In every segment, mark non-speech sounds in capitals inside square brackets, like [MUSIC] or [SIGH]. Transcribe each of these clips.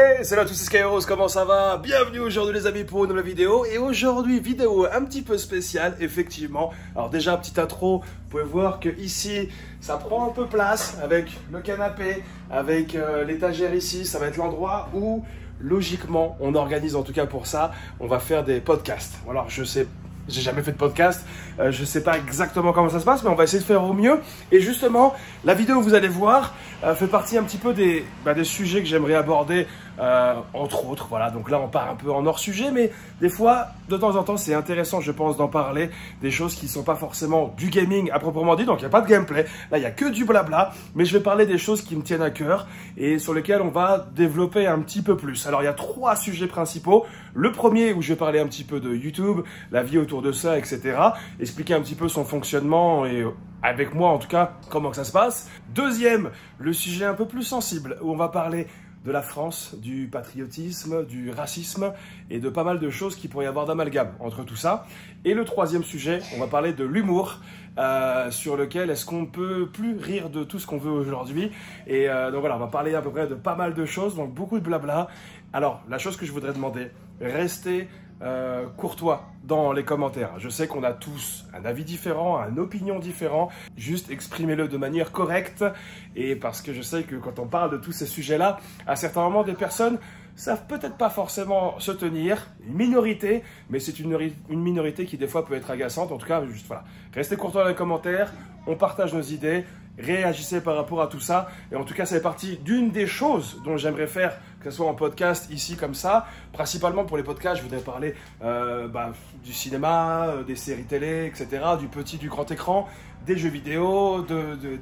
Hey, salut à tous, c'est Skyros, comment ça va Bienvenue aujourd'hui les amis pour une nouvelle vidéo et aujourd'hui vidéo un petit peu spéciale effectivement. Alors déjà petit intro, vous pouvez voir que ici ça prend un peu place avec le canapé, avec euh, l'étagère ici, ça va être l'endroit où logiquement on organise en tout cas pour ça, on va faire des podcasts. Alors je sais j'ai jamais fait de podcast, euh, je ne sais pas exactement comment ça se passe, mais on va essayer de faire au mieux. Et justement, la vidéo que vous allez voir euh, fait partie un petit peu des, bah, des sujets que j'aimerais aborder euh, entre autres. Voilà, donc là on part un peu en hors sujet, mais des fois, de temps en temps, c'est intéressant, je pense, d'en parler, des choses qui ne sont pas forcément du gaming à proprement dit, donc il n'y a pas de gameplay, là il n'y a que du blabla, mais je vais parler des choses qui me tiennent à cœur et sur lesquelles on va développer un petit peu plus. Alors il y a trois sujets principaux, le premier où je vais parler un petit peu de YouTube, la vie autour de ça, etc., expliquer un petit peu son fonctionnement et avec moi en tout cas, comment que ça se passe. Deuxième, le sujet un peu plus sensible, où on va parler de la France, du patriotisme, du racisme et de pas mal de choses qui pourraient y avoir d'amalgame entre tout ça. Et le troisième sujet, on va parler de l'humour. Euh, sur lequel est-ce qu'on peut plus rire de tout ce qu'on veut aujourd'hui et euh, donc voilà on va parler à peu près de pas mal de choses donc beaucoup de blabla alors la chose que je voudrais demander restez euh, courtois dans les commentaires. Je sais qu'on a tous un avis différent, une opinion différente. Juste exprimez-le de manière correcte. Et parce que je sais que quand on parle de tous ces sujets-là, à certains moments, des personnes savent peut-être pas forcément se tenir, une minorité, mais c'est une, minorité qui des fois peut être agaçante. En tout cas, juste voilà. Restez courtois dans les commentaires, on partage nos idées, réagissez par rapport à tout ça. Et en tout cas, c'est parti d'une des choses dont j'aimerais faire que ce soit en podcast, ici, comme ça. Principalement pour les podcasts, je voudrais parler euh, bah, du cinéma, euh, des séries télé, etc., du petit, du grand écran, des jeux vidéo,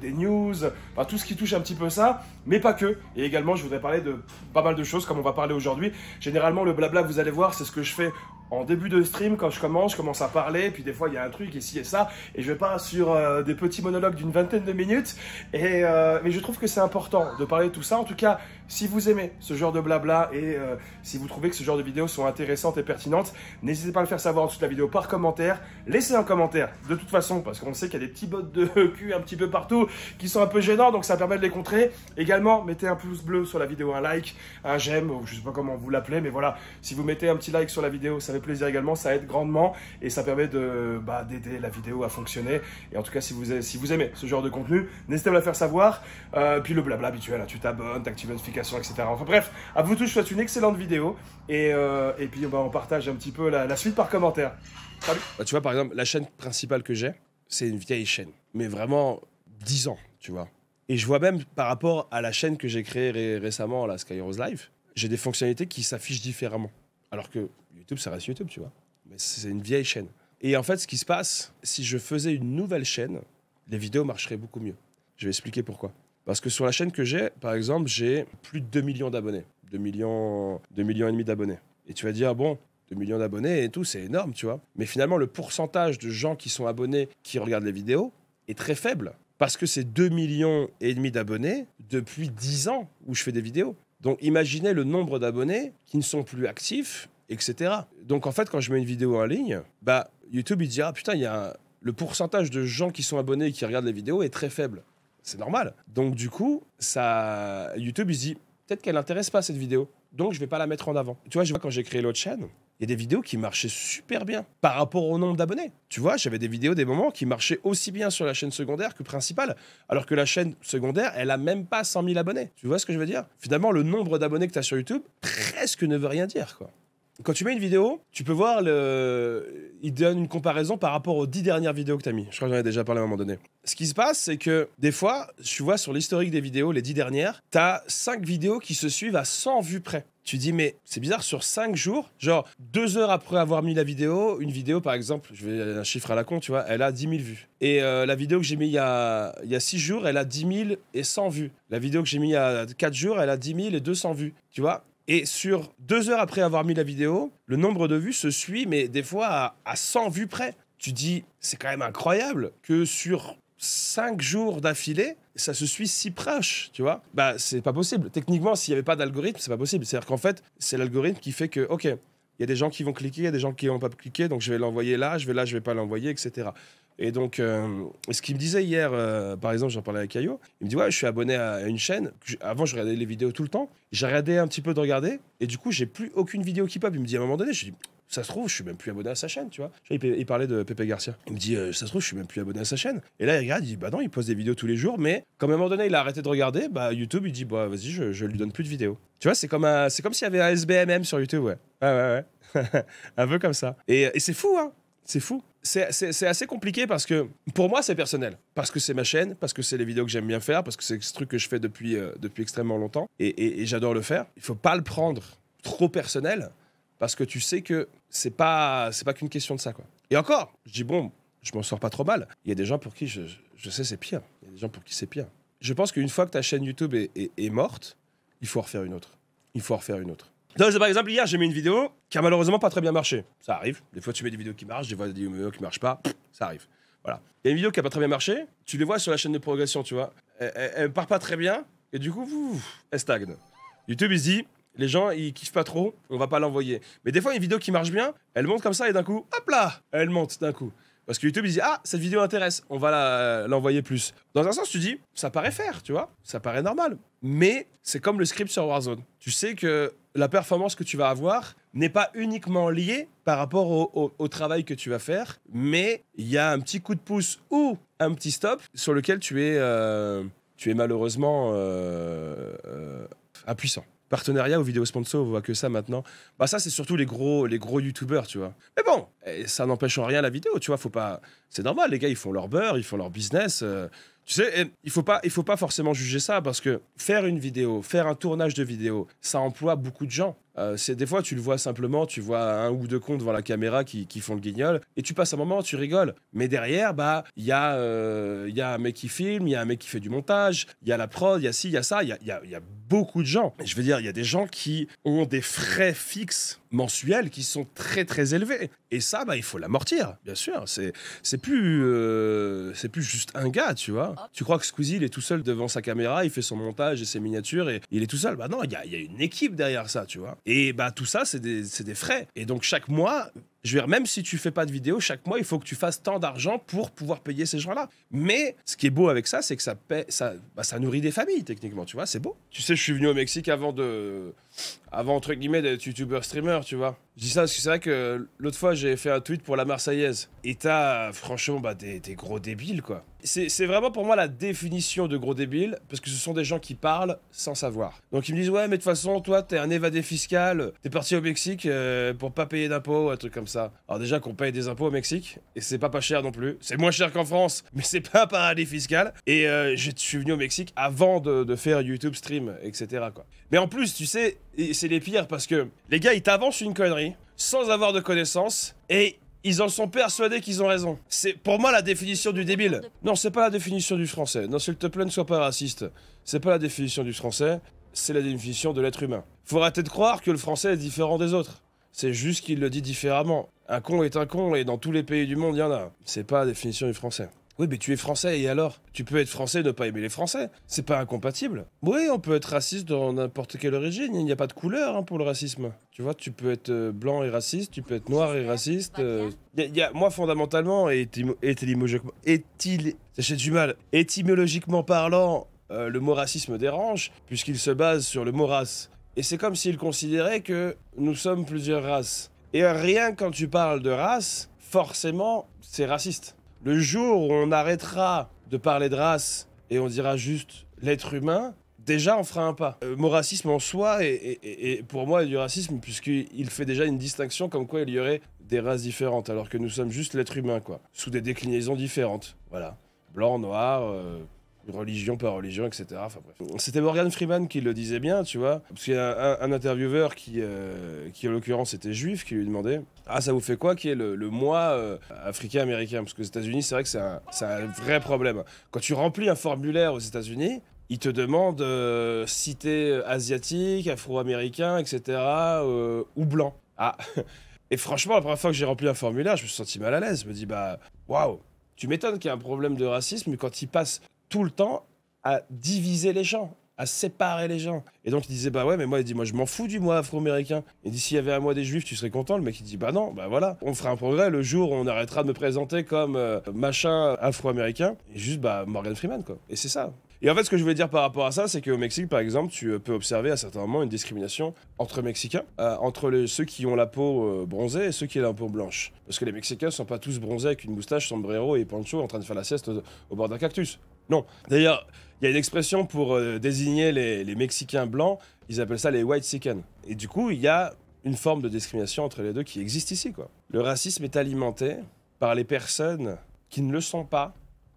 des news, bah, tout ce qui touche un petit peu ça, mais pas que. Et également, je voudrais parler de pas mal de choses, comme on va parler aujourd'hui. Généralement, le blabla, vous allez voir, c'est ce que je fais en début de stream, quand je commence, je commence à parler, puis des fois il y a un truc ici et ça, et je vais pas sur euh, des petits monologues d'une vingtaine de minutes. Et euh, mais je trouve que c'est important de parler de tout ça. En tout cas, si vous aimez ce genre de blabla et euh, si vous trouvez que ce genre de vidéos sont intéressantes et pertinentes, n'hésitez pas à le faire savoir en dessous de la vidéo par commentaire. Laissez un commentaire, de toute façon, parce qu'on sait qu'il y a des petits bottes de [LAUGHS] cul un petit peu partout qui sont un peu gênants, donc ça permet de les contrer. Également, mettez un pouce bleu sur la vidéo, un like, un j'aime, je sais pas comment vous l'appelez, mais voilà, si vous mettez un petit like sur la vidéo, ça plaisir également, ça aide grandement et ça permet de bah, d'aider la vidéo à fonctionner. Et en tout cas, si vous, si vous aimez ce genre de contenu, n'hésitez pas à la faire savoir. Euh, puis le blabla habituel, hein, tu t'abonnes, t'actives les notifications, etc. Enfin bref, à vous tous, je souhaite une excellente vidéo et, euh, et puis bah, on partage un petit peu la, suite par commentaire. Salut. Bah, tu vois, par exemple, la chaîne principale que j'ai, c'est une vieille chaîne, mais vraiment 10 ans, tu vois. Et je vois même par rapport à la chaîne que j'ai créée récemment, la Skyros Live, j'ai des fonctionnalités qui s'affichent différemment. Alors que YouTube, ça reste YouTube, tu vois. Mais c'est une vieille chaîne. Et en fait, ce qui se passe, si je faisais une nouvelle chaîne, les vidéos marcheraient beaucoup mieux. Je vais expliquer pourquoi. Parce que sur la chaîne que j'ai, par exemple, j'ai plus de 2 millions d'abonnés. 2 millions, 2 millions et demi d'abonnés. Et tu vas dire, bon, 2 millions d'abonnés et tout, c'est énorme, tu vois. Mais finalement, le pourcentage de gens qui sont abonnés, qui regardent les vidéos, est très faible. Parce que c'est 2 millions et demi d'abonnés depuis 10 ans où je fais des vidéos. Donc imaginez le nombre d'abonnés qui ne sont plus actifs etc. Donc en fait, quand je mets une vidéo en ligne, bah, YouTube il dira putain, il y a le pourcentage de gens qui sont abonnés et qui regardent les vidéos est très faible. C'est normal. Donc du coup, ça, YouTube il dit peut-être qu'elle n'intéresse pas cette vidéo, donc je vais pas la mettre en avant. Tu vois, je vois quand j'ai créé l'autre chaîne, il y a des vidéos qui marchaient super bien par rapport au nombre d'abonnés. Tu vois, j'avais des vidéos des moments qui marchaient aussi bien sur la chaîne secondaire que principale, alors que la chaîne secondaire, elle a même pas 100 000 abonnés. Tu vois ce que je veux dire Finalement, le nombre d'abonnés que tu as sur YouTube, presque ne veut rien dire, quoi quand tu mets une vidéo, tu peux voir le. Il donne une comparaison par rapport aux dix dernières vidéos que tu as mis. Je crois que j'en ai déjà parlé à un moment donné. Ce qui se passe, c'est que des fois, tu vois sur l'historique des vidéos, les dix dernières, tu as 5 vidéos qui se suivent à 100 vues près. Tu dis, mais c'est bizarre, sur cinq jours, genre deux heures après avoir mis la vidéo, une vidéo par exemple, je vais un chiffre à la con, tu vois, elle a 10 000 vues. Et euh, la vidéo que j'ai mise il y, a, il y a jours, elle a 10 000 et 100 vues. La vidéo que j'ai mise il y a quatre jours, elle a 10 000 et 200 vues. Tu vois et sur deux heures après avoir mis la vidéo, le nombre de vues se suit, mais des fois à, 100 vues près. Tu dis, c'est quand même incroyable que sur cinq jours d'affilée, ça se suit si proche, tu vois. Bah, c'est pas possible. Techniquement, s'il n'y avait pas d'algorithme, c'est pas possible. C'est-à-dire qu'en fait, c'est l'algorithme qui fait que, OK, il y a des gens qui vont cliquer, il y a des gens qui vont pas cliquer, donc je vais l'envoyer là, je vais là, je vais pas l'envoyer, etc. Et donc, euh, ce qu'il me disait hier, euh, par exemple, j'en parlais avec Caillot, il me dit Ouais, je suis abonné à une chaîne. Avant, je regardais les vidéos tout le temps. J'ai un petit peu de regarder. Et du coup, j'ai plus aucune vidéo qui pop. Il me dit À un moment donné, je dis ça se trouve, je suis même plus abonné à sa chaîne, tu vois. Il, parlait de Pepe Garcia. Il me dit, euh, ça se trouve, je suis même plus abonné à sa chaîne. Et là, il regarde, il dit, bah non, il poste des vidéos tous les jours, mais quand à un moment donné, il a arrêté de regarder, bah YouTube, il dit, bah vas-y, je, je, lui donne plus de vidéos. Tu vois, c'est comme, c'est comme s'il y avait un SBMM sur YouTube, ouais. Ouais, ouais, [LAUGHS] un peu comme ça. Et, et c'est fou, hein. C'est fou. C'est assez compliqué parce que pour moi c'est personnel, parce que c'est ma chaîne, parce que c'est les vidéos que j'aime bien faire, parce que c'est ce truc que je fais depuis, euh, depuis extrêmement longtemps et, et, et j'adore le faire. Il faut pas le prendre trop personnel parce que tu sais que c'est pas c'est pas qu'une question de ça quoi. Et encore, je dis bon, je m'en sors pas trop mal. Il y a des gens pour qui je, je sais c'est pire. Il y a des gens pour qui c'est pire. Je pense qu'une fois que ta chaîne YouTube est, morte, il faut en refaire une autre. Il faut en refaire une autre. par exemple, hier, j'ai mis une vidéo qui a malheureusement pas très bien marché. Ça arrive. Des fois, tu mets des vidéos qui marchent, des fois, des vidéos qui marchent pas. Ça arrive. Voilà. Il y a une vidéo qui a pas très bien marché. Tu les vois sur la chaîne de progression, tu vois. Elle, part pas très bien. Et du coup, elle stagne. YouTube, il se dit les gens ils kiffent pas trop, on va pas l'envoyer. Mais des fois, une vidéo qui marche bien, elle monte comme ça et d'un coup, hop là, elle monte d'un coup. Parce que YouTube, il dit Ah, cette vidéo intéresse, on va l'envoyer plus. Dans un sens, tu dis Ça paraît faire, tu vois, ça paraît normal. Mais c'est comme le script sur Warzone. Tu sais que la performance que tu vas avoir n'est pas uniquement liée par rapport au, travail que tu vas faire, mais il y a un petit coup de pouce ou un petit stop sur lequel tu es, euh, tu es malheureusement euh, euh, impuissant partenariat ou vidéo sponsor, on voit que ça maintenant. Bah ça c'est surtout les gros les gros youtubeurs, tu vois. Mais bon, eh, ça n'empêche en rien la vidéo, tu vois, faut pas c'est normal les gars, ils font leur beurre, ils font leur business euh, tu sais, il faut faut pas forcément juger ça parce que faire une vidéo, faire un tournage de vidéo, ça emploie beaucoup de gens. c'est des fois tu le vois simplement, tu vois un ou deux cons devant la caméra qui, font le guignol et tu passes un moment, tu rigoles. Mais derrière, bah il y a, y a un mec qui filme, il y a un mec qui fait du montage, il y a la prod, il y a ci, il y a ça, il y a, beaucoup de gens. je veux dire, il y a des gens qui ont des frais fixes mensuels qui sont très très élevés. Et ça, bah, il faut l'amortir, bien sûr. C'est c'est plus euh, c'est plus juste un gars, tu vois. Tu crois que Squeezie il est tout seul devant sa caméra, il fait son montage et ses miniatures et il est tout seul. Bah non, il y a, y a, une équipe derrière ça, tu vois. Et bah tout ça, c'est des, des frais. Et donc chaque mois, je veux dire, même si tu fais pas de vidéos, chaque mois, il faut que tu fasses tant d'argent pour pouvoir payer ces gens-là. Mais ce qui est beau avec ça, c'est que bah, ça, nourrit des familles, techniquement, tu vois, c'est beau. Tu sais, je suis venu au Mexique avant de. avant, entre guillemets, d'être YouTuber streamer, tu vois. Je dis ça parce que c'est vrai que l'autre fois j'ai fait un tweet pour la Marseillaise. Et t'as franchement bah, des, gros débiles quoi. C'est vraiment pour moi la définition de gros débiles, parce que ce sont des gens qui parlent sans savoir. Donc ils me disent ouais mais de toute façon toi t'es un évadé fiscal, t'es parti au Mexique euh, pour pas payer d'impôts, un truc comme ça. Alors déjà qu'on paye des impôts au Mexique et c'est pas pas cher non plus. C'est moins cher qu'en France [LAUGHS] mais c'est pas un paradis fiscal. Et euh, je suis venu au Mexique avant de, de faire YouTube stream etc quoi. Mais en plus tu sais c'est les pires parce que les gars, ils t'avancent une connerie sans avoir de connaissances et ils en sont persuadés qu'ils ont raison. C'est pour moi la définition du débile. Non, c'est pas la définition du français. Non, s'il te plaît, ne sois pas raciste. C'est pas la définition du français, c'est la définition de l'être humain. Faut arrêter de croire que le français est différent des autres. C'est juste qu'il le dit différemment. Un con est un con et dans tous les pays du monde, il y en a. C'est pas la définition du français. Oui, mais tu es français et alors Tu peux être français et ne pas aimer les Français. C'est pas incompatible. Oui, on peut être raciste dans n'importe quelle origine. Il n'y a pas de couleur hein, pour le racisme. Tu vois, tu peux être euh, blanc et raciste, tu peux être noir et raciste. Euh, il Y a, moi, fondamentalement, et étymologiquement, du mal. Étymologiquement parlant, euh, le mot racisme dérange, puisqu'il se base sur le mot race. Et c'est comme s'il considérait que nous sommes plusieurs races. Et rien quand tu parles de race, forcément, c'est raciste. Le jour où on arrêtera de parler de race et on dira juste l'être humain, déjà on fera un pas. Le euh, mon racisme en soi est, pour moi du racisme puisqu'il fait déjà une distinction comme quoi il y aurait des races différentes alors que nous sommes juste l'être humain quoi, sous des déclinaisons différentes. Voilà, blanc, noir, euh, religion par religion, etc. C'était Morgan Freeman qui le disait bien, tu vois. Parce qu'il y a un, intervieweur qui, euh, qui en l'occurrence était juif, qui lui demandait Ah, ça vous fait quoi qui est le, le euh, africain-américain Parce que aux États-Unis, c'est vrai que c'est un, vrai problème. Quand tu remplis un formulaire aux États-Unis, ils te demandent cité euh, si asiatique, afro-américain, etc., ou blanc. Ah [LAUGHS] Et franchement, la première fois que j'ai rempli un formulaire, je me suis senti mal à l'aise. Je me dis Bah, waouh tu m'étonnes qu'il y ait un problème de racisme, quand il passe tout le temps à diviser les gens à séparer les gens. Et donc il disait bah ouais mais moi il dit moi je m'en fous du moi afro-américain. Il dit s'il y avait un mois des juifs tu serais content. Le mec il dit bah non bah voilà on fera un progrès le jour où on arrêtera de me présenter comme euh, machin afro-américain juste bah Morgan Freeman quoi. Et c'est ça. Et en fait, ce que je voulais dire par rapport à ça, c'est qu'au Mexique, par exemple, tu euh, peux observer à certains moments une discrimination entre Mexicains, euh, entre ceux qui ont la peau bronzée et ceux qui ont la peau blanche. Parce que les Mexicains ne sont pas tous bronzés avec une moustache, sombrero et pancho en train de faire la sieste au bord d'un cactus. Non. D'ailleurs, il y a une expression pour euh, désigner les, Mexicains blancs, ils appellent ça les White Sican. Et du coup, il y a une forme de discrimination entre les deux qui existe ici. Le racisme est alimenté par les personnes qui ne le sont pas,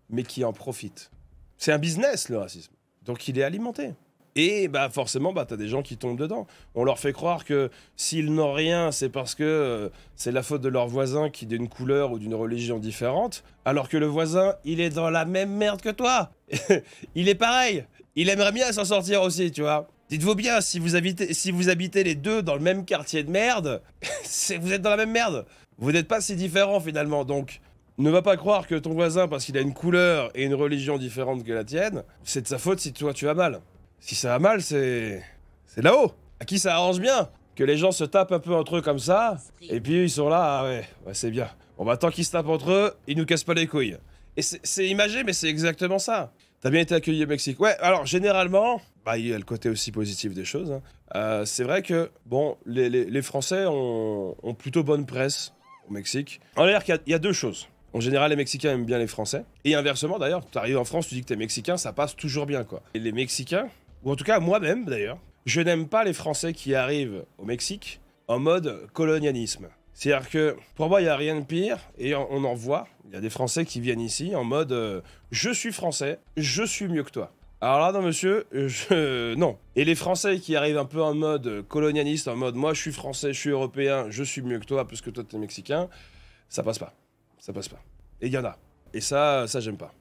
mais qui en profitent. C'est un business, le racisme. Donc il est alimenté. Et bah forcément, bah, tu des gens qui tombent dedans. On leur fait croire que s'ils n'ont rien, c'est parce que euh, c'est la faute de leur voisin qui est d'une couleur ou d'une religion différente, alors que le voisin, il est dans la même merde que toi. [LAUGHS] il est pareil. Il aimerait bien s'en sortir aussi, tu vois. Dites-vous bien, si vous, habitez, si vous habitez les deux dans le même quartier de merde, [LAUGHS] vous êtes dans la même merde. Vous n'êtes pas si différents finalement, donc ne va pas croire que ton voisin, parce qu'il a une couleur et une religion différente que la tienne, c'est de sa faute si toi tu as mal. Si ça va mal, c'est. C'est là-haut À qui ça arrange bien Que les gens se tapent un peu entre eux comme ça, et puis ils sont là, ah ouais, c'est bien. Bon bah tant qu'ils se tapent entre eux, ils nous cassent pas les couilles. Et c'est imagé, mais c'est exactement ça. T'as bien été accueilli au Mexique. Ouais, alors généralement, bah, il y a le côté aussi positif des choses. Hein. Euh, c'est vrai que, bon, les, les, Français ont, ont, plutôt bonne presse au Mexique. En l'air, il y, a deux choses. En général, les Mexicains aiment bien les Français. Et inversement, d'ailleurs, tu arrives en France, tu dis que t'es Mexicain, ça passe toujours bien, quoi. Et les Mexicains, ou en tout cas moi-même d'ailleurs, je n'aime pas les Français qui arrivent au Mexique en mode colonialisme. C'est-à-dire que pour moi, il n'y a rien de pire, et on en voit, il y a des Français qui viennent ici en mode euh, je suis français, je suis mieux que toi. Alors là, non, monsieur, [LAUGHS] non. Et les Français qui arrivent un peu en mode colonialiste, en mode moi je suis français, je suis européen, je suis mieux que toi parce que toi tu es mexicain, ça passe pas. Ça passe pas. Et il y en a. Et ça, ça j'aime pas.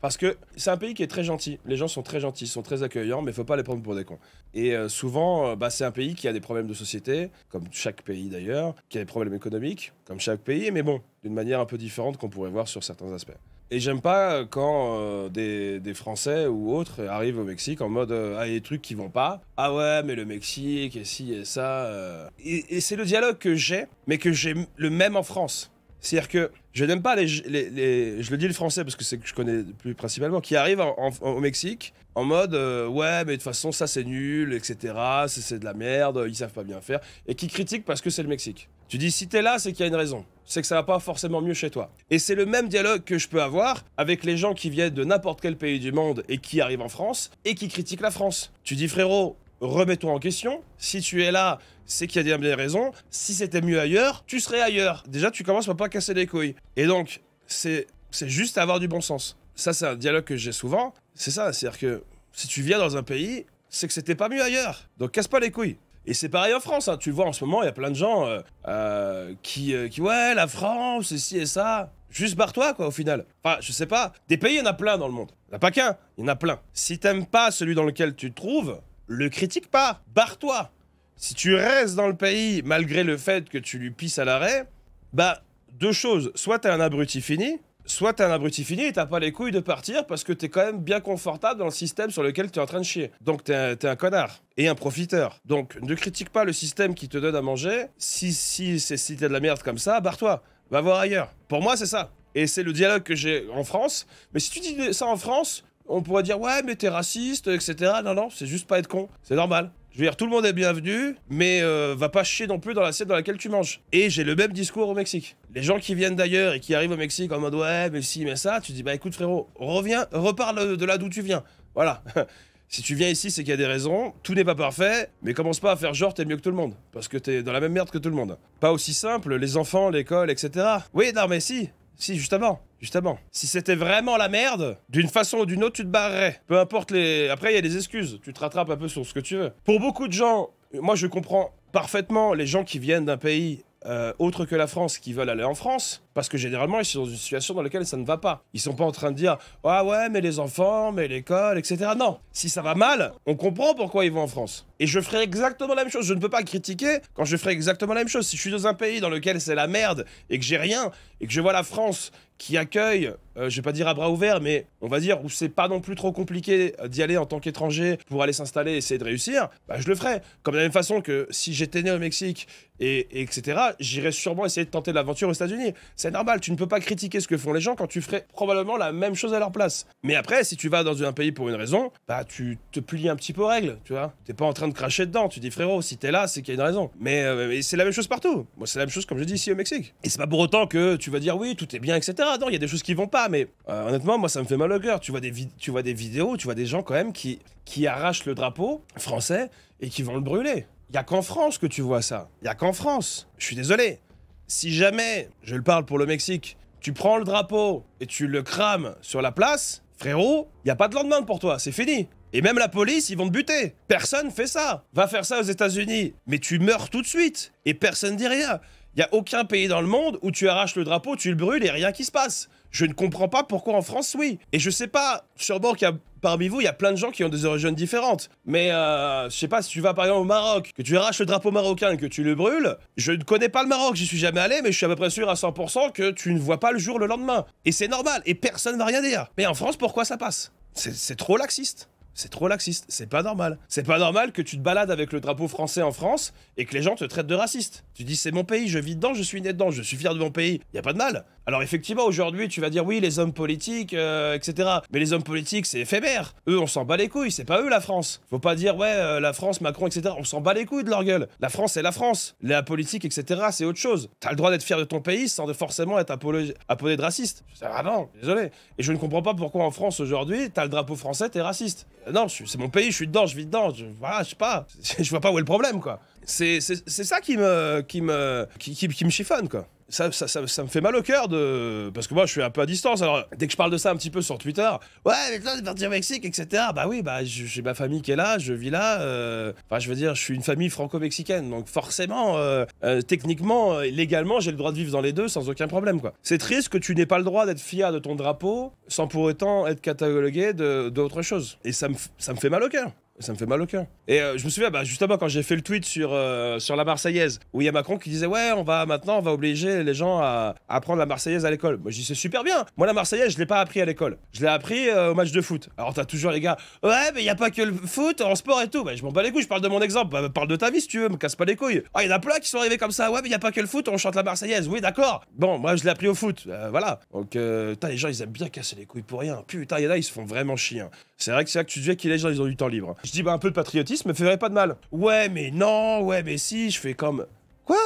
Parce que c'est un pays qui est très gentil. Les gens sont très gentils, sont très accueillants, mais il faut pas les prendre pour des cons. Et euh, souvent, euh, bah, c'est un pays qui a des problèmes de société, comme chaque pays d'ailleurs, qui a des problèmes économiques, comme chaque pays, mais bon, d'une manière un peu différente qu'on pourrait voir sur certains aspects. Et j'aime pas euh, quand des, Français ou autres arrivent au Mexique en mode Ah, il y a des trucs qui vont pas. Ah ouais, mais le Mexique, et si et ça. et c'est le dialogue que j'ai, mais que j'ai le même en France. C'est-à-dire que je n'aime pas les, Je le dis le français parce que c'est que je connais plus principalement, qui arrivent au Mexique en mode euh, ouais, mais de toute façon, ça c'est nul, etc. C'est de la merde, ils savent pas bien faire. Et qui critiquent parce que c'est le Mexique. Tu dis si t'es là, c'est qu'il y a une raison. C'est que ça va pas forcément mieux chez toi. Et c'est le même dialogue que je peux avoir avec les gens qui viennent de n'importe quel pays du monde et qui arrivent en France et qui critiquent la France. Tu dis frérot, remets-toi en question. Si tu es là, c'est qu'il y a des raisons. Si c'était mieux ailleurs, tu serais ailleurs. Déjà, tu commences pas pas casser les couilles. Et donc, c'est juste avoir du bon sens. Ça, c'est un dialogue que j'ai souvent. C'est ça, c'est-à-dire que si tu viens dans un pays, c'est que c'était pas mieux ailleurs. Donc, casse pas les couilles. Et c'est pareil en France, hein. tu vois en ce moment, il y a plein de gens euh, euh, qui, euh, qui, ouais, la France, ceci et ça. Juste barre-toi, quoi, au final. Enfin, je sais pas. Des pays, il y en a plein dans le monde. Il n'y en a pas qu'un, il y en a plein. Si t'aimes pas celui dans lequel tu te trouves, le critique pas, barre-toi. Si tu restes dans le pays malgré le fait que tu lui pisses à l'arrêt, bah deux choses, soit t'es un abruti fini, soit t'es un abruti fini et t'as pas les couilles de partir parce que t'es quand même bien confortable dans le système sur lequel t'es en train de chier. Donc t'es un, un, connard et un profiteur. Donc ne critique pas le système qui te donne à manger. Si, si, c'est de la merde comme ça, barre-toi. Va voir ailleurs. Pour moi, c'est ça. Et c'est le dialogue que j'ai en France. Mais si tu dis ça en France, on pourrait dire ouais mais t'es raciste, etc. Non, non, c'est juste pas être con, c'est normal. Je veux dire, tout le monde est bienvenu, mais euh, va pas chier non plus dans l'assiette dans laquelle tu manges. Et j'ai le même discours au Mexique. Les gens qui viennent d'ailleurs et qui arrivent au Mexique en mode ouais, mais si, mais ça, tu dis bah écoute frérot, reviens, reparle de là d'où tu viens. Voilà. [LAUGHS] si tu viens ici, c'est qu'il y a des raisons, tout n'est pas parfait, mais commence pas à faire genre t'es mieux que tout le monde, parce que t'es dans la même merde que tout le monde. Pas aussi simple, les enfants, l'école, etc. Oui, non mais si, si, justement. Justement. Si c'était vraiment la merde, d'une façon ou d'une autre, tu te barrerais. Peu importe les... Après, il y a des excuses. Tu te rattrapes un peu sur ce que tu veux. Pour beaucoup de gens, moi, je comprends parfaitement les gens qui viennent d'un pays euh, autre que la France, qui veulent aller en France. Parce que généralement, ils sont dans une situation dans laquelle ça ne va pas. Ils sont pas en train de dire Ah ouais, mais les enfants, mais l'école, etc. Non. Si ça va mal, on comprend pourquoi ils vont en France. Et je ferai exactement la même chose. Je ne peux pas critiquer quand je ferai exactement la même chose. Si je suis dans un pays dans lequel c'est la merde et que j'ai rien et que je vois la France qui accueille, euh, je vais pas dire à bras ouverts, mais on va dire où c'est pas non plus trop compliqué euh, d'y aller en tant qu'étranger pour aller s'installer et essayer de réussir, bah je le ferai. Comme de la même façon que si j'étais né au Mexique et, et etc., j'irais sûrement essayer de tenter l'aventure aux États-Unis. C'est normal, tu ne peux pas critiquer ce que font les gens quand tu ferais probablement la même chose à leur place. Mais après, si tu vas dans un pays pour une raison, bah tu te plies un petit peu aux règles, tu vois. T'es pas en train de cracher dedans, tu dis frérot, si t'es là, c'est qu'il y a une raison. Mais, euh, c'est la même chose partout. Moi, c'est la même chose comme je dis ici au Mexique. Et c'est pas pour autant que tu vas dire oui, tout est bien, etc. Non, il y a des choses qui vont pas, mais euh, honnêtement, moi, ça me fait mal au cœur. Tu vois des, tu vois des vidéos, tu vois des gens quand même qui, qui arrachent le drapeau français et qui vont le brûler. Il n'y a qu'en France que tu vois ça. Il n'y a qu'en France. Je suis désolé si jamais, je le parle pour le Mexique, tu prends le drapeau et tu le crames sur la place, frérot, il a pas de lendemain pour toi, c'est fini. Et même la police, ils vont te buter. Personne fait ça. Va faire ça aux États-Unis, mais tu meurs tout de suite. Et personne ne dit rien. Il n'y a aucun pays dans le monde où tu arraches le drapeau, tu le brûles et rien qui se passe. Je ne comprends pas pourquoi en France, oui. Et je sais pas, sûrement qu'il y a parmi vous, il y a plein de gens qui ont des origines différentes. Mais euh, je sais pas, si tu vas par exemple au Maroc, que tu arraches le drapeau marocain et que tu le brûles, je ne connais pas le Maroc, j'y suis jamais allé, mais je suis à peu près sûr à 100% que tu ne vois pas le jour le lendemain. Et c'est normal, et personne ne va rien dire. Mais en France, pourquoi ça passe C'est trop laxiste. C'est trop laxiste, c'est pas normal. C'est pas normal que tu te balades avec le drapeau français en France et que les gens te traitent de raciste. Tu dis c'est mon pays, je vis dedans, je suis né dedans, je suis fier de mon pays, y a pas de mal. Alors effectivement aujourd'hui tu vas dire oui les hommes politiques, euh, etc. Mais les hommes politiques c'est éphémère. Eux on s'en bat les couilles, c'est pas eux la France. Faut pas dire ouais euh, la France, Macron, etc. On s'en bat les couilles de leur gueule. La France c'est la France. La politique, etc. c'est autre chose. T'as le droit d'être fier de ton pays sans de forcément être appelé de raciste. Ah non, désolé. Et je ne comprends pas pourquoi en France aujourd'hui t'as le drapeau français, t'es raciste. Non, c'est mon pays, je suis dedans, je vis dedans, je, voilà, je sais pas, [LAUGHS] je vois pas où est le problème, quoi. C'est ça qui me, qui me, qui me chiffonne, quoi ça, me fait mal au cœur de. Parce que moi, je suis un peu à distance. Alors, dès que je parle de ça un petit peu sur Twitter, ouais, mais toi, t'es parti au Mexique, etc. Bah oui, bah, j'ai ma famille qui est là, je vis là. Euh, enfin, je veux dire, je suis une famille franco-mexicaine. Donc, forcément, euh, euh, techniquement, légalement, j'ai le droit de vivre dans les deux sans aucun problème, quoi. C'est triste que tu n'aies pas le droit d'être fier de ton drapeau sans pour autant être catalogué d'autre chose. Et ça me, ça me fait mal au cœur. Ça me fait mal au cœur. Et euh, je me souviens, bah, justement, quand j'ai fait le tweet sur, euh, sur la Marseillaise, où il y a Macron qui disait Ouais, on va maintenant, on va obliger les gens à, apprendre la Marseillaise à l'école. Moi, je dis C'est super bien. Moi, la Marseillaise, je l'ai pas appris à l'école. Je l'ai appris euh, au match de foot. Alors, tu as toujours les gars Ouais, mais il y a pas que le foot, en sport et tout. Bah, je m'en bats les couilles, je parle de mon exemple. Bah, parle de ta vie si tu veux, me casse pas les couilles. Ah, il y en a plein qui sont arrivés comme ça. Ouais, mais il y a pas que le foot, on chante la Marseillaise. Oui, d'accord. Bon, moi, je l'ai appris au foot. voilà. Donc, les gens, ils aiment bien casser les couilles pour rien. Putain, il y en a, ils se font vraiment chier. Hein. C'est vrai que c'est là que tu disais ils ont du temps libre. Je dis, bah, un peu de patriotisme, ferait pas de mal. Ouais, mais non, ouais, mais si, je fais comme. Quoi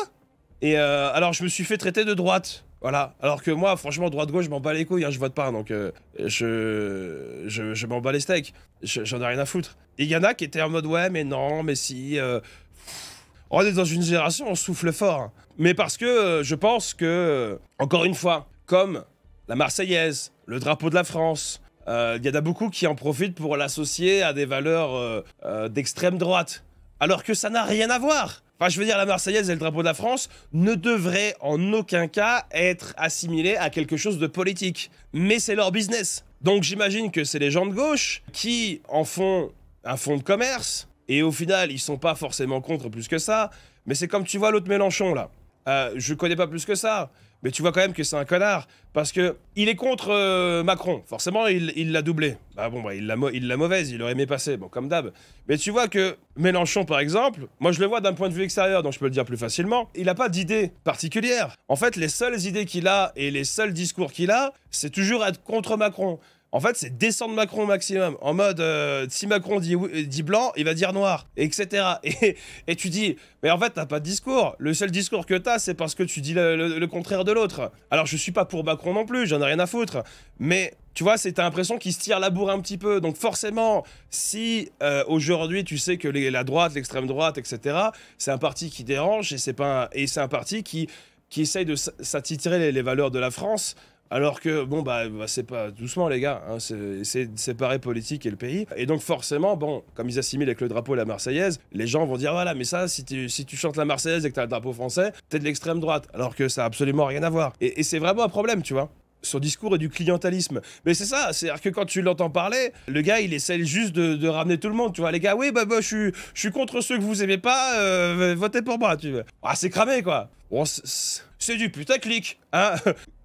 Et euh, alors, je me suis fait traiter de droite. Voilà. Alors que moi, franchement, droite-gauche, je m'en bats les couilles, hein, je vote pas, hein, donc euh, je, je, je m'en bats les steaks. J'en ai rien à foutre. Et il y en a qui étaient en mode, ouais, mais non, mais si. Euh, on est dans une génération, on souffle fort. Mais parce que je pense que, encore une fois, comme la Marseillaise, le drapeau de la France, euh, il y en a beaucoup qui en profitent pour l'associer à des valeurs euh, euh, d'extrême droite. Alors que ça n'a rien à voir. Enfin, je veux dire, la Marseillaise et le drapeau de la France ne devraient en aucun cas être assimilés à quelque chose de politique. Mais c'est leur business. Donc j'imagine que c'est les gens de gauche qui en font un fonds de commerce. Et au final, ils sont pas forcément contre plus que ça. Mais c'est comme tu vois l'autre Mélenchon là. je connais pas plus que ça. Mais tu vois quand même que c'est un connard. Parce que il est contre euh, Macron. Forcément, il, l'a doublé. Bah bon, bah, il l'a mauvaise, il aurait aimé passer. Bon, comme d'hab. Mais tu vois que Mélenchon, par exemple, moi je le vois d'un point de vue extérieur, donc je peux le dire plus facilement. Il n'a pas d'idée particulière. En fait, les seules idées qu'il a et les seuls discours qu'il a, c'est toujours être contre Macron. En fait, c'est descendre Macron au maximum. En mode, euh, si Macron euh, dit, blanc, il va dire noir, etc. [LAUGHS] Et, tu dis, mais en fait, t'as pas de discours. Le seul discours que t'as, c'est parce que tu dis le, contraire de l'autre. Alors, je suis pas pour Macron non plus, j'en ai rien à foutre. Mais tu vois, c'est ta l'impression qu'il se tire la bourre un petit peu. Donc forcément, si euh, aujourd'hui tu sais que la droite, l'extrême droite, etc., c'est un parti qui dérange et c'est pas un, un parti qui qui essaye de s'attirer les valeurs de la France alors que, bon, bah, bah, c'est pas doucement, les gars, hein, c'est séparer politique et le pays. Et donc, forcément, bon, comme ils assimilent avec le drapeau la Marseillaise, les gens vont dire, voilà, mais ça, si tu, si tu chantes la Marseillaise et que t'as le drapeau français, t'es de l'extrême droite. Alors que ça a absolument rien à voir. Et, c'est vraiment un problème, tu vois. Son discours est du clientalisme. Mais c'est ça, c'est-à-dire que quand tu l'entends parler, le gars, il essaie juste de, ramener tout le monde, tu vois. Les gars, oui, bah, bah je suis contre ceux que vous aimez pas, euh, votez pour moi, tu vois. Ah, c'est cramé, quoi. c'est du clic, hein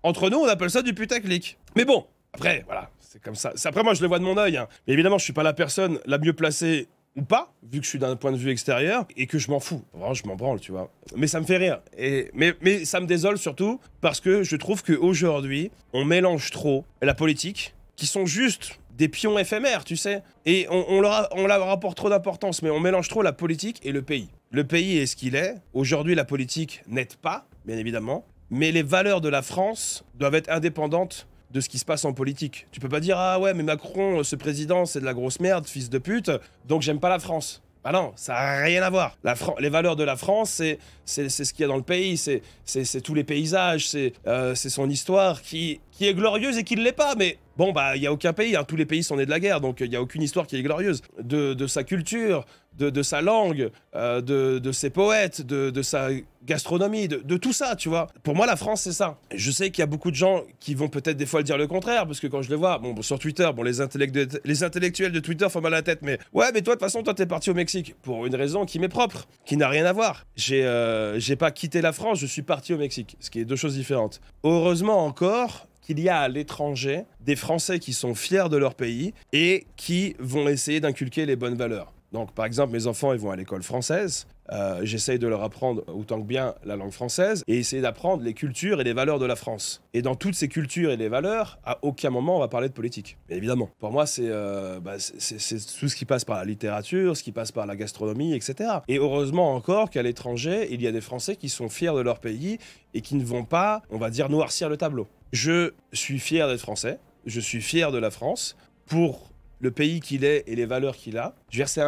entre nous, on appelle ça du putaclic. Mais bon, après, voilà, c'est comme ça. Après, moi, je le vois de mon œil. Hein. Mais évidemment, je suis pas la personne la mieux placée ou pas, vu que je suis d'un point de vue extérieur, et que je m'en fous. Vraiment, je m'en branle, tu vois. Mais ça me fait rire. Et, mais, ça me désole surtout parce que je trouve qu'aujourd'hui, on mélange trop la politique, qui sont juste des pions éphémères, tu sais. Et on, on, leur, rapporte trop d'importance, mais on mélange trop la politique et le pays. Le pays est ce qu'il est. Aujourd'hui, la politique n'aide pas, bien évidemment mais les valeurs de la France doivent être indépendantes de ce qui se passe en politique. Tu peux pas dire ah ouais mais Macron, euh, ce président, c'est de la grosse merde, fils de pute, donc j'aime pas la France. Ah non, ça n'a rien à voir. les valeurs de la France, c'est ce qu'il y a dans le pays, c'est tous les paysages, euh, c'est son histoire qui, qui est glorieuse et qui ne l'est pas, mais Bon, bah, il n'y a aucun pays, hein. tous les pays sont nés de la guerre, donc euh, il n'y a aucune histoire qui est glorieuse. De, sa culture, de, sa langue, euh, de, ses poètes, de, sa gastronomie, de, tout ça, tu vois. Pour moi, la France, c'est ça. Je sais qu'il y a beaucoup de gens qui vont peut-être des fois le dire le contraire, parce que quand je les vois, bon, sur Twitter, bon, les, intellectuels de, Twitter font mal à la tête, mais ouais, mais toi, de toute façon, toi, t'es parti au Mexique, pour une raison qui m'est propre, qui n'a rien à voir. J'ai euh, pas quitté la France, je suis parti au Mexique, ce qui est deux choses différentes. Heureusement encore, qu'il y a à l'étranger des Français qui sont fiers de leur pays et qui vont essayer d'inculquer les bonnes valeurs. Donc, par exemple, mes enfants, ils vont à l'école française. Euh, j'essaye de leur apprendre autant que bien la langue française et essayer d'apprendre les cultures et les valeurs de la France. Et dans toutes ces cultures et les valeurs, à aucun moment on va parler de politique. Mais évidemment. Pour moi, c'est euh, bah, tout ce qui passe par la littérature, ce qui passe par la gastronomie, etc. Et heureusement encore qu'à l'étranger, il y a des Français qui sont fiers de leur pays et qui ne vont pas, on va dire, noircir le tableau. Je suis fier d'être français, je suis fier de la France pour le pays qu'il est et les valeurs qu'il a. c'est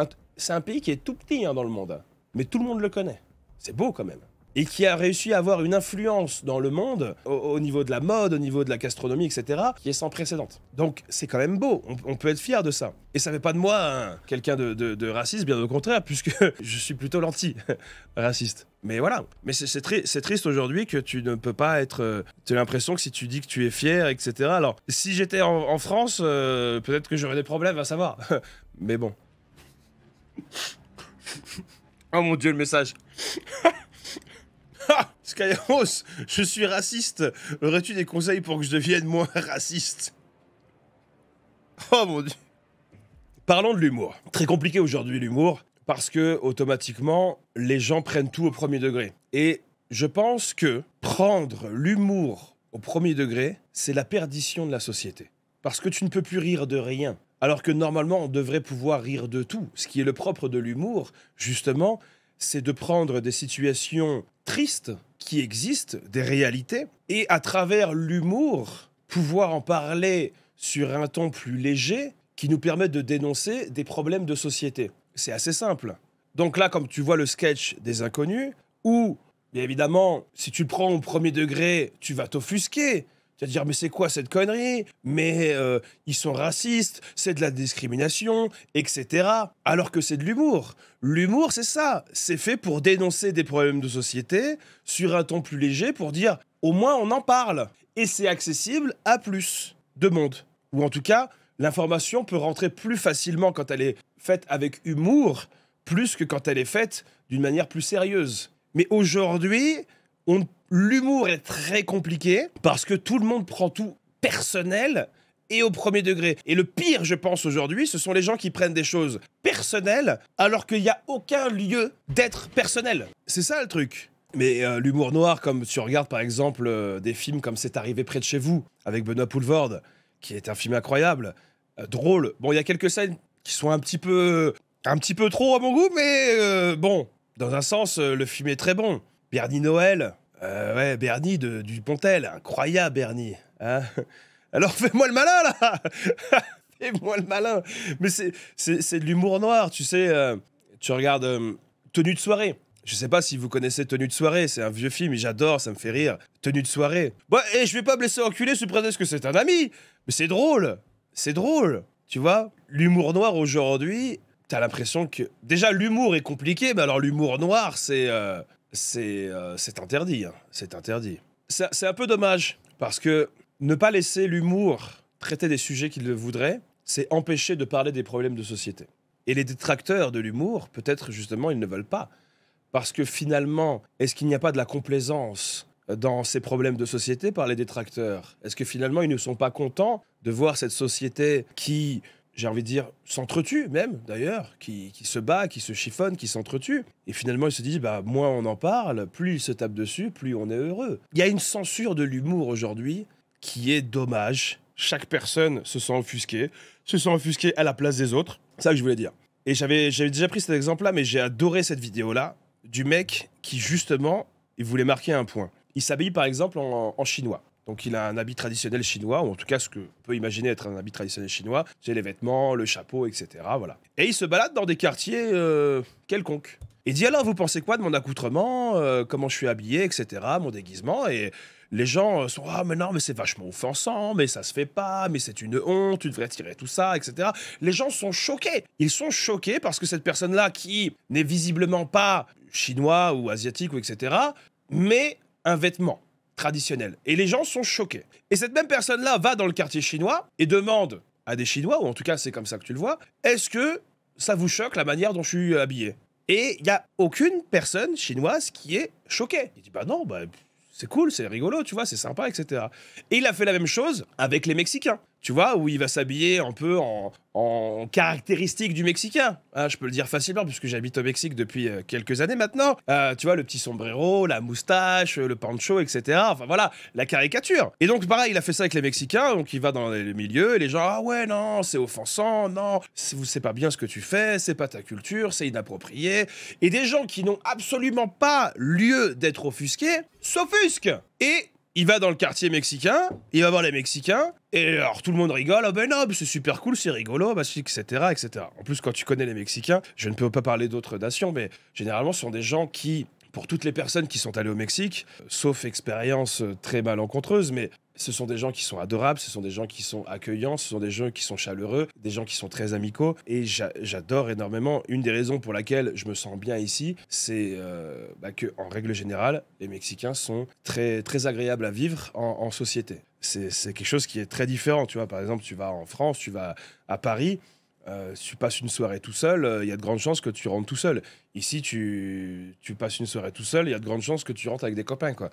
un, pays qui est tout petit hein, dans le monde, mais tout le monde le connaît. C'est beau quand même et qui a réussi à avoir une influence dans le monde, au, niveau de la mode, au niveau de la gastronomie, etc., qui est sans précédente. Donc c'est quand même beau, on, peut être fier de ça. Et ça fait pas de moi quelqu'un de, raciste, bien au contraire, puisque [LAUGHS] je suis plutôt l'anti-raciste. Mais voilà. Mais c'est triste aujourd'hui que tu ne peux pas être. Euh, tu as l'impression que si tu dis que tu es fier, etc. Alors, si j'étais en, France, euh, peut-être que j'aurais des problèmes à savoir. [LAUGHS] Mais bon. oh mon dieu, le message. [LAUGHS] [LAUGHS] Skyros, je suis raciste. Aurais-tu des conseils pour que je devienne moins [LAUGHS] raciste Oh mon dieu. Parlons de l'humour. Très compliqué aujourd'hui l'humour parce que automatiquement les gens prennent tout au premier degré. Et je pense que prendre l'humour au premier degré, c'est la perdition de la société. Parce que tu ne peux plus rire de rien. Alors que normalement, on devrait pouvoir rire de tout. Ce qui est le propre de l'humour, justement, c'est de prendre des situations tristes qui existent, des réalités, et à travers l'humour, pouvoir en parler sur un ton plus léger qui nous permet de dénoncer des problèmes de société. C'est assez simple. Donc là, comme tu vois le sketch des inconnus, où, bien évidemment, si tu le prends au premier degré, tu vas t'offusquer, c'est-à-dire, mais c'est quoi cette connerie Mais euh, ils sont racistes, c'est de la discrimination, etc. Alors que c'est de l'humour. L'humour, c'est ça. C'est fait pour dénoncer des problèmes de société sur un ton plus léger pour dire au moins on en parle. Et c'est accessible à plus de monde. Ou en tout cas, l'information peut rentrer plus facilement quand elle est faite avec humour, plus que quand elle est faite d'une manière plus sérieuse. Mais aujourd'hui, l'humour est très compliqué parce que tout le monde prend tout personnel et au premier degré. Et le pire, je pense, aujourd'hui, ce sont les gens qui prennent des choses personnelles alors qu'il n'y a aucun lieu d'être personnel. C'est ça le truc. Mais euh, l'humour noir, comme tu regardes par exemple euh, des films comme C'est arrivé près de chez vous, avec Benoît Poulvorde, qui est un film incroyable, euh, drôle. Bon, il y a quelques scènes qui sont un petit peu, un petit peu trop à mon goût, mais bon, dans un sens, le film est très bon. Bernie Noël. Euh, ouais, Bernie de, du Pontel. Incroyable, Bernie. Hein. [LAUGHS] Alors fais-moi le malin, là [LAUGHS] Fais-moi le malin. Mais c'est de l'humour noir, tu sais. Euh, tu regardes euh, Tenue de soirée. Je sais pas si vous connaissez Tenue de soirée, c'est un vieux film et j'adore, ça me fait rire. Tenue de soirée. Bah, et eh, je vais pas blesser enculé sous prétexte que c'est un ami. Mais c'est drôle, c'est drôle. Tu vois, l'humour noir aujourd'hui, t'as l'impression que. Déjà, l'humour est compliqué, mais alors l'humour noir, c'est. Euh, hein. c'est interdit. C'est interdit. C'est un peu dommage, parce que ne pas laisser l'humour traiter des sujets qu'il le voudrait, c'est empêcher de parler des problèmes de société. Et les détracteurs de l'humour, peut-être justement, ils ne veulent pas. Parce que finalement, est-ce qu'il n'y a pas de la complaisance dans ces problèmes de société par les détracteurs Est-ce que finalement, ils ne sont pas contents de voir cette société qui j'ai envie de dire, s'entretuent même d'ailleurs, qui, se bat, qui se chiffonne, qui s'entretue. Et finalement, ils se disent, bah, moins on en parle, plus ils se tapent dessus, plus on est heureux. Il y a une censure de l'humour aujourd'hui qui est dommage. Chaque personne se sent offusquée, se sent offusquée à la place des autres. C'est ça que je voulais dire. Et j'avais déjà pris cet exemple-là, mais j'ai adoré cette vidéo-là du mec qui justement, il voulait marquer un point. Il s'habille par exemple en chinois. Donc il a un habit traditionnel chinois, ou en tout cas ce que peut imaginer être un habit traditionnel chinois, c'est les vêtements, le chapeau, etc. Voilà. Et il se balade dans des quartiers euh, quelconques. Il dit alors, vous pensez quoi de mon accoutrement, euh, comment je suis habillé, etc., mon déguisement Et les gens euh, sont ah mais non mais c'est vachement offensant, mais ça se fait pas, mais c'est une honte, tu devrais tirer tout ça, etc. Les gens sont choqués. Ils sont choqués parce que cette personne-là qui n'est visiblement pas chinois ou asiatique ou etc. met un vêtement traditionnelle. Et les gens sont choqués. Et cette même personne-là va dans le quartier chinois et demande à des Chinois, ou en tout cas c'est comme ça que tu le vois, est-ce que ça vous choque la manière dont je suis habillé Et il n'y a aucune personne chinoise qui est choquée. Il dit, bah non, bah c'est cool, c'est rigolo, tu vois, c'est sympa, etc. Et il a fait la même chose avec les Mexicains tu vois, où il va s'habiller un peu en, en caractéristique du Mexicain. Hein, je peux le dire facilement puisque j'habite au Mexique depuis euh, quelques années maintenant. Euh, tu vois, le petit sombrero, la moustache, euh, le pancho, etc. Enfin voilà, la caricature. Et donc pareil, il a fait ça avec les Mexicains, donc il va dans les milieux et les gens, ah ouais, non, c'est offensant, non, vous c'est pas bien ce que tu fais, c'est pas ta culture, c'est inapproprié. Et des gens qui n'ont absolument pas lieu d'être offusqués s'offusquent. Et il va dans le quartier mexicain, il va voir les Mexicains, et alors tout le monde rigole, oh ben non, c'est super cool, c'est rigolo, etc., etc. En plus, quand tu connais les Mexicains, je ne peux pas parler d'autres nations, mais généralement, ce sont des gens qui, pour toutes les personnes qui sont allées au Mexique, euh, sauf expérience euh, très malencontreuse, mais ce sont des gens qui sont adorables, ce sont des gens qui sont accueillants, ce sont des gens qui sont chaleureux, des gens qui sont très amicaux. Et j'adore énormément. Une des raisons pour laquelle je me sens bien ici, c'est qu'en euh, bah, que, en règle générale, les Mexicains sont très, très agréables à vivre en, société. C'est quelque chose qui est très différent. Tu vois, par exemple, tu vas en France, tu vas à Paris. Euh, tu passes une soirée tout seul, euh, il y a de grandes chances que tu rentres tout seul. Ici, tu, passes une soirée tout seul, il y a de grandes chances que tu rentres avec des copains. Quoi.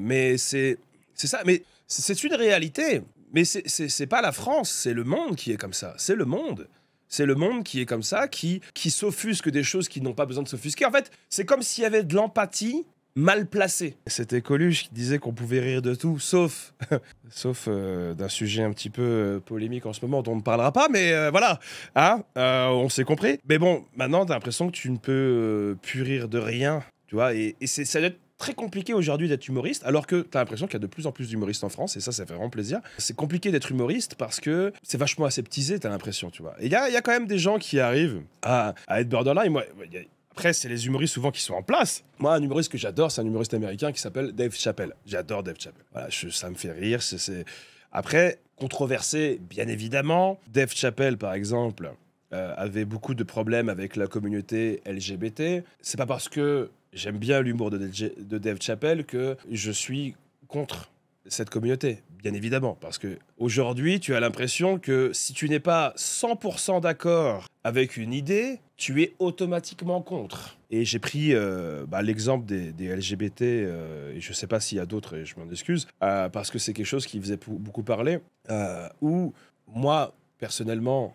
mais c'est ça. Mais c'est une réalité. Mais c'est pas la France, c'est le monde qui est comme ça. C'est le monde. C'est le monde qui est comme ça, qui, qui s'offusque des choses qui n'ont pas besoin de s'offusquer. En fait, c'est comme s'il y avait de l'empathie mal placée. C'était Coluche qui disait qu'on pouvait rire de tout, sauf, [LAUGHS] sauf euh, d'un sujet un petit peu euh, polémique en ce moment dont on ne parlera pas, mais euh, voilà, hein, on s'est compris. Mais bon, maintenant, t'as l'impression que tu ne peux plus rire de rien, tu vois, et, et ça doit être très compliqué aujourd'hui d'être humoriste, alors que tu as l'impression qu'il y a de plus en plus d'humoristes en France, et ça, ça fait vraiment plaisir. C'est compliqué d'être humoriste parce que c'est vachement aseptisé, tu as l'impression, tu vois. Et il y a, y a, quand même des gens qui arrivent à, à être borderline. Moi, après, c'est les humoristes souvent qui sont en place. Moi, un humoriste que j'adore, c'est un humoriste américain qui s'appelle Dave Chappelle. J'adore Dave Chappelle. Voilà, ça me fait rire. C'est Après, controversé, bien évidemment. Dave Chappelle, par exemple, euh, avait beaucoup de problèmes avec la communauté LGBT. C'est pas parce que j'aime bien l'humour de, de Dave Chappelle que je suis contre cette communauté, bien évidemment, parce que aujourd'hui, tu as l'impression que si tu n'es pas 100% d'accord avec une idée, tu es automatiquement contre. Et j'ai pris euh, bah, l'exemple des, LGBT, euh, et je ne sais pas s'il y a d'autres, et je m'en excuse, euh, parce que c'est quelque chose qui faisait beaucoup parler, où moi, personnellement,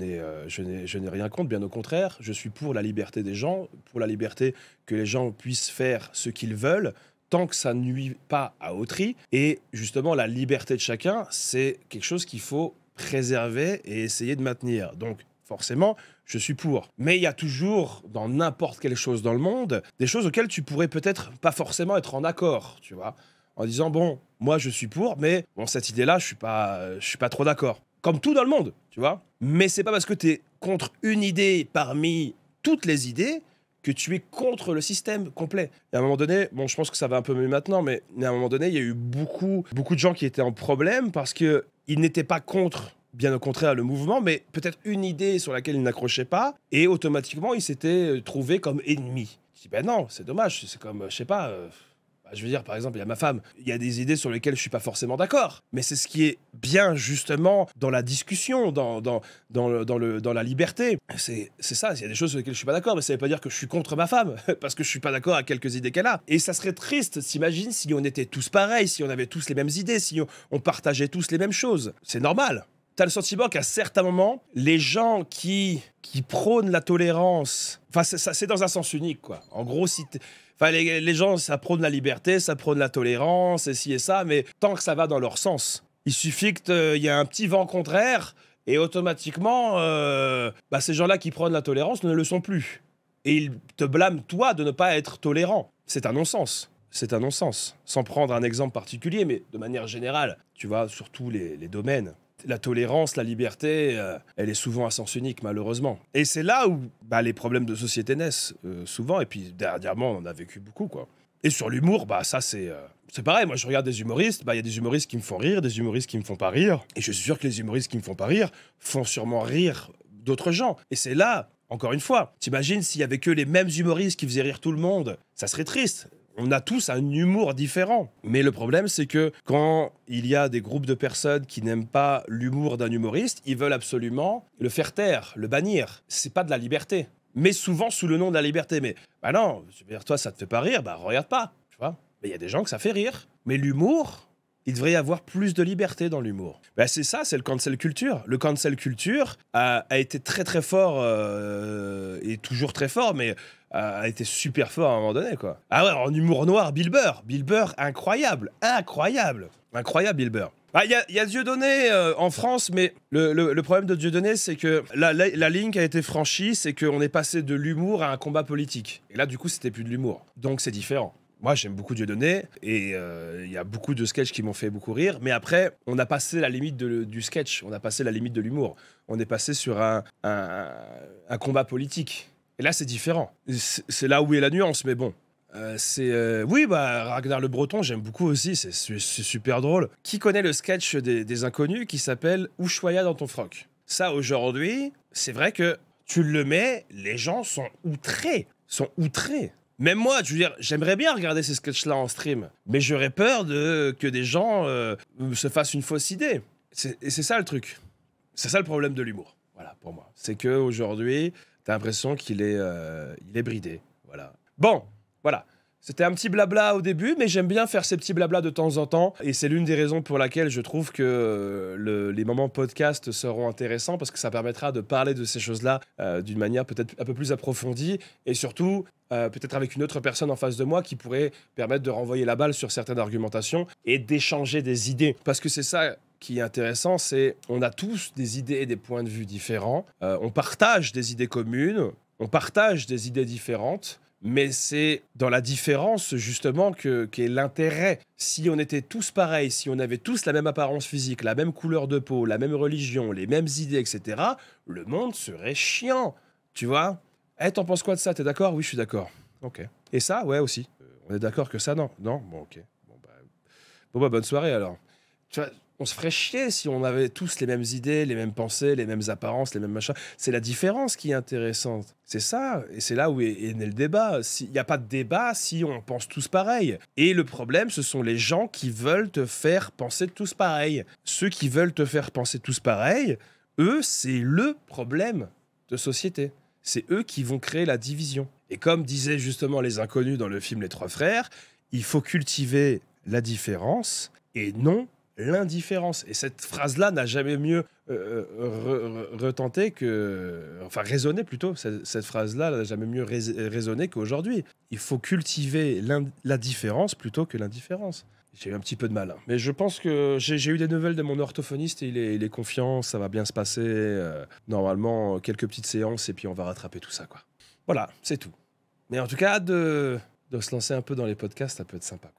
euh, je n'ai, rien contre, bien au contraire, je suis pour la liberté des gens, pour la liberté que les gens puissent faire ce qu'ils veulent, tant que ça ne nuit pas à autrui. Et justement, la liberté de chacun, c'est quelque chose qu'il faut préserver et essayer de maintenir. Donc, forcément, je suis pour. Mais il y a toujours, dans n'importe quelle chose dans le monde, des choses auxquelles tu pourrais peut-être pas forcément être en accord, tu vois en disant bon, moi je suis pour, mais bon cette idée-là, je suis je suis pas trop d'accord. Comme tout dans le monde, tu vois. Mais c'est pas parce que tu es contre une idée parmi toutes les idées que tu es contre le système complet. Et à un moment donné, bon, je pense que ça va un peu mieux maintenant, mais à un moment donné, il y a eu beaucoup, beaucoup de gens qui étaient en problème parce qu'ils n'étaient pas contre, bien au contraire, le mouvement, mais peut-être une idée sur laquelle ils n'accrochaient pas, et automatiquement, ils s'étaient euh, trouvés comme ennemis. Je dis, ben non, c'est dommage, c'est comme, euh, je sais pas... Euh, je veux dire, par exemple, il y a ma femme, il y a des idées sur lesquelles je suis pas forcément d'accord, mais c'est ce qui est bien justement dans la discussion, dans, dans, le, dans, la liberté. C'est ça, il y a des choses sur lesquelles je suis pas d'accord, mais ça veut pas dire que je suis contre ma femme, [LAUGHS] parce que je suis pas d'accord à quelques idées qu'elle a. Et ça serait triste, t'imagines, si on était tous pareils, si on avait tous les mêmes idées, si on, partageait tous les mêmes choses. C'est normal. T'as le sentiment qu'à certains moments, les gens qui, qui prônent la tolérance, enfin, ça, c'est dans un sens unique, quoi. En gros, si Enfin, les, gens, ça prône la liberté, ça prône la tolérance, et ci et ça, mais tant que ça va dans leur sens. Il suffit qu'il euh, y ait un petit vent contraire, et automatiquement, euh, bah, ces gens-là qui prônent la tolérance ne le sont plus. Et ils te blâment, toi, de ne pas être tolérant. C'est un non-sens. C'est un non-sens. Sans prendre un exemple particulier, mais de manière générale, tu vois, sur tous les domaines la tolérance, la liberté, euh, elle est souvent à sens unique, malheureusement. Et c'est là où bah, les problèmes de société naissent, euh, souvent. Et puis, dernièrement, on en a vécu beaucoup, quoi. Et sur l'humour, bah, ça, c'est. Euh, c'est pareil, moi je regarde des humoristes, bah, il y a des humoristes qui me font rire, des humoristes qui me font pas rire, et je suis sûr que les humoristes qui me font pas rire font sûrement rire d'autres gens. Et c'est là, encore une fois, t'imagines s'il y avait que les mêmes humoristes qui faisaient rire tout le monde, ça serait triste on a tous un humour différent. Mais le problème, c'est que quand il y a des groupes de personnes qui n'aiment pas l'humour d'un humoriste, ils veulent absolument le faire taire, le bannir. C'est pas de la liberté. Mais souvent sous le nom de la liberté. Mais bah non, toi, ça te fait pas rire, bah regarde pas, tu vois. Mais il y a des gens que ça fait rire. Mais l'humour, il devrait y avoir plus de liberté dans l'humour. Ben c'est ça, c'est le cancel culture. Le cancel culture a, été très très fort euh, et toujours très fort, mais a été super fort à un moment donné, quoi. Ah ouais, en humour noir, Bill Burr. Bill Burr, incroyable, incroyable, incroyable, Bill Burr. Ah, il y, a, y a Dieudonné euh, en France, mais le, problème de Dieu Dieudonné, c'est que la, ligne qui a été franchie, c'est qu'on est passé de l'humour à un combat politique. Et là, du coup, c'était plus de l'humour. Donc, c'est différent. Moi, j'aime beaucoup Dieu donné et euh, il y a beaucoup de sketchs qui m'ont fait beaucoup rire. Mais après, on a passé la limite du sketch, on a passé la limite de l'humour. On est passé sur un, un, un combat politique là, c'est différent. C'est là où est la nuance, mais bon. Euh, c'est euh, oui bah Ragnar le Breton j'aime beaucoup aussi c'est super drôle qui connaît le sketch des, inconnus qui s'appelle ouchoya dans ton froc ça aujourd'hui c'est vrai que tu le mets les gens sont outrés sont outrés même moi, je veux dire, j'aimerais bien regarder ces sketchs-là en stream, mais j'aurais peur de, que des gens euh, se fassent une fausse idée. Et c'est ça le truc. C'est ça le problème de l'humour. Voilà, pour moi. C'est que aujourd'hui, T'as l'impression qu'il est, euh, il est bridé. Voilà. Bon, voilà. C'était un petit blabla au début, mais j'aime bien faire ces petits blablas de temps en temps. Et c'est l'une des raisons pour laquelle je trouve que euh, les moments podcast seront intéressants, parce que ça permettra de parler de ces choses-là euh, d'une manière peut-être un peu plus approfondie, et surtout peut-être avec une autre personne en face de moi qui pourrait permettre de renvoyer la balle sur certaines argumentations et d'échanger des idées. Parce que c'est ça qui est intéressant, c'est on a tous des idées et des points de vue différents. Euh, on partage des idées communes, on partage des idées différentes, mais c'est dans la différence justement que qu'est l'intérêt. Si on était tous pareils, si on avait tous la même apparence physique, la même couleur de peau, la même religion, les mêmes idées, etc., le monde serait chiant, tu vois Eh, t'en penses quoi de ça T'es d'accord Oui, je suis d'accord. Ok. Et ça, ouais aussi. Euh, on est d'accord que ça, non Non Bon, ok. Bon bah... bon bah, bonne soirée alors. Tu vois on se ferait chier si on avait tous les mêmes idées, les mêmes pensées, les mêmes apparences, les mêmes machins. C'est la différence qui est intéressante. C'est ça, et c'est là où est, né le débat. Il n'y a pas de débat si on pense tous pareil. Et le problème, ce sont les gens qui veulent te faire penser tous pareil. Ceux qui veulent te faire penser tous pareil, eux, c'est le problème de société. C'est eux qui vont créer la division. Et comme disaient justement les inconnus dans le film Les Trois Frères, il faut cultiver la différence et non l'indifférence. Et cette phrase-là n'a jamais mieux euh, euh, retenté que. Enfin, résonné plutôt. Cette, phrase-là n'a jamais mieux résonné qu'aujourd'hui. Il faut cultiver la différence plutôt que l'indifférence. J'ai eu un petit peu de mal. Hein. Mais je pense que j'ai eu des nouvelles de mon orthophoniste. Et il, est, confiant, ça va bien se passer. Euh, normalement, quelques petites séances et puis on va rattraper tout ça. quoi. Voilà, c'est tout. Mais en tout cas, de, de se lancer un peu dans les podcasts, ça peut être sympa.